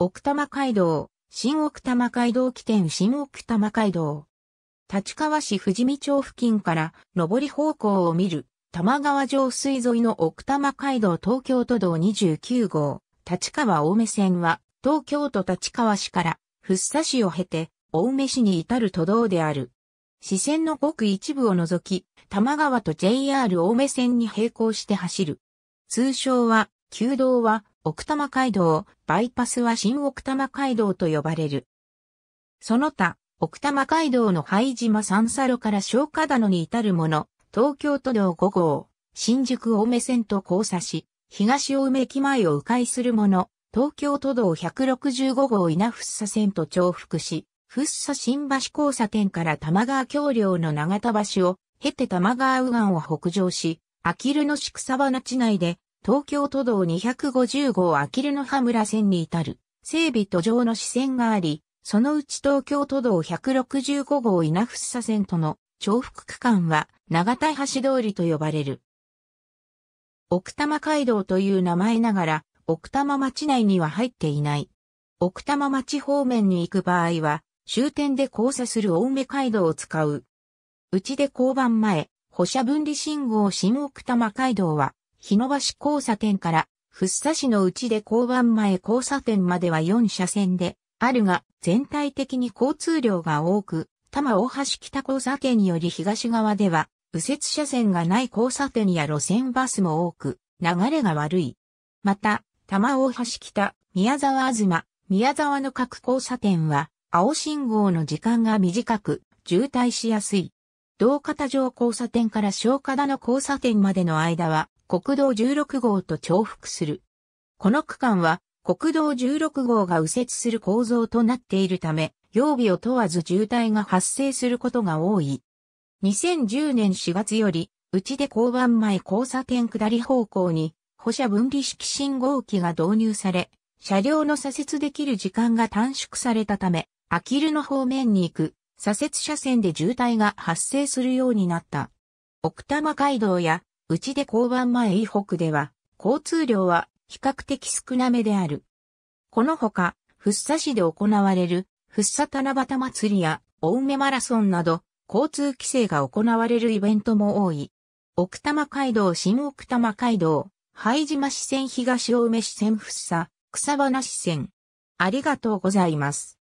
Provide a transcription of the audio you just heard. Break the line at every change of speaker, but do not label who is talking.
奥多摩街道、新奥多摩街道起点新奥多摩街道。立川市富士見町付近から上り方向を見る、多摩川上水沿いの奥多摩街道東京都道29号、立川大梅線は、東京都立川市から、福生市を経て、大梅市に至る都道である。支線のごく一部を除き、多摩川と JR 大梅線に並行して走る。通称は、旧道は奥多摩街道、バイパスは新奥多摩街道と呼ばれる。その他、奥多摩街道の灰島三佐路から小花田野に至るもの、東京都道5号、新宿大梅線と交差し、東大梅駅前を迂回するもの、東京都道165号稲福生線と重複し、福生新橋交差点から玉川橋梁の長田橋を経て玉川右岸を北上し、あきるの宿沢花地内で東京都道250号あきる野葉村線に至る、整備途上の支線があり、そのうち東京都道165号稲伏佐線との重複区間は長田橋通りと呼ばれる。奥多摩街道という名前ながら、奥多摩町内には入っていない。奥多摩町方面に行く場合は、終点で交差する青梅街道を使う。うちで交番前、歩車分離信号新奥多摩街道は、日野橋交差点から、福生市の内で交番前交差点までは4車線で、あるが、全体的に交通量が多く、多摩大橋北交差点より東側では、右折車線がない交差点や路線バスも多く、流れが悪い。また、多摩大橋北、宮沢あずま、宮沢の各交差点は、青信号の時間が短く、渋滞しやすい。道片上交差点から華田の交差点までの間は、国道16号と重複する。この区間は国道16号が右折する構造となっているため、曜日を問わず渋滞が発生することが多い。2010年4月より、ちで交番前交差点下り方向に、歩車分離式信号機が導入され、車両の左折できる時間が短縮されたため、アキルの方面に行く左折車線で渋滞が発生するようになった。奥多摩街道や内で交番前以北では、交通量は比較的少なめである。このほか、福生市で行われる、福生七夕祭りや、青梅マラソンなど、交通規制が行われるイベントも多い。奥多摩街道新奥多摩街道、拝島支線東青梅支線福生、草花支線。ありがとうございます。